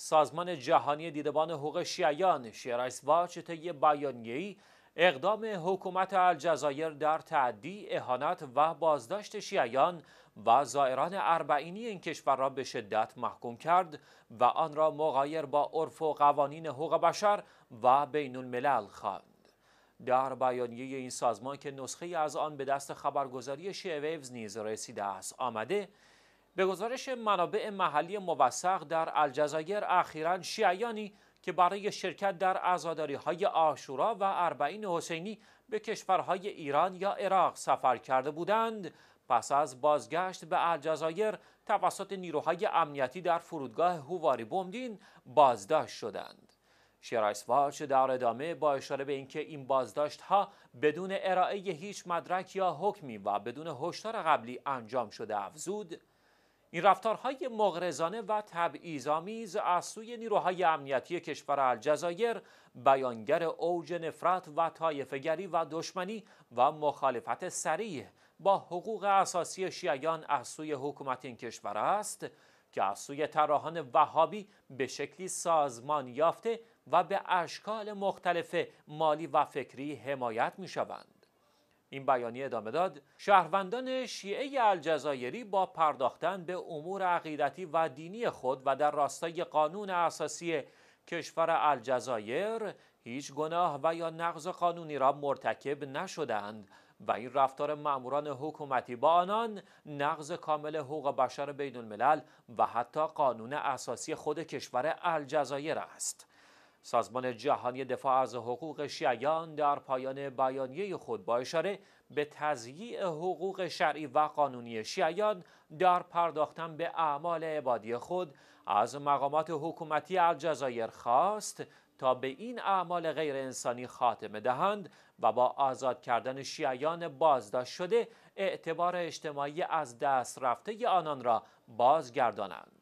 سازمان جهانی دیدبان حقوق شیعیان با طی بیانیه‌ای اقدام حکومت الجزایر در تعدی اهانت و بازداشت شیعیان و زائران اربعینی این کشور را به شدت محکوم کرد و آن را مغایر با عرف و قوانین حقوق بشر و بین الملل خواند. در بیانیه این سازمان که نسخه از آن به دست خبرگزاری ویوز نیز رسیده است آمده به گزارش منابع محلی موثق در الجزایر اخیرا شیعیانی که برای شرکت در عزاداری های آشورا و اربعین حسینی به کشورهای ایران یا عراق سفر کرده بودند پس از بازگشت به الجزایر توسط نیروهای امنیتی در فرودگاه هواری بومدین بازداشت شدند شرایسواچ در ادامه با اشاره به اینکه این بازداشت ها بدون ارائه هیچ مدرک یا حکمی و بدون هشدار قبلی انجام شده افزود این رفتارهای مغرضانه و تبعیض‌آمیز از سوی نیروهای امنیتی کشور الجزایر بیانگر اوج نفرت و طایفه‌گری و دشمنی و مخالفت سریع با حقوق اساسی شیعیان از سوی حکومت این کشور است که از سوی طراحان وهابی به شکلی سازمان یافته و به اشکال مختلف مالی و فکری حمایت می این بیانیه ادامه داد شهروندان شیعه الجزایری با پرداختن به امور عقیدتی و دینی خود و در راستای قانون اساسی کشور الجزایر هیچ گناه و یا نقض قانونی را مرتکب نشدند و این رفتار ماموران حکومتی با آنان نقض کامل حقوق بشر بین الملل و حتی قانون اساسی خود کشور الجزایر است. سازمان جهانی دفاع از حقوق شیعیان در پایان بیانیه خود با اشاره به تضییع حقوق شرعی و قانونی شیعیان در پرداختن به اعمال عبادی خود از مقامات حکومتی الجزایر خواست تا به این اعمال غیر انسانی خاتمه دهند و با آزاد کردن شیعیان بازداشت شده اعتبار اجتماعی از دست رفته آنان را بازگردانند.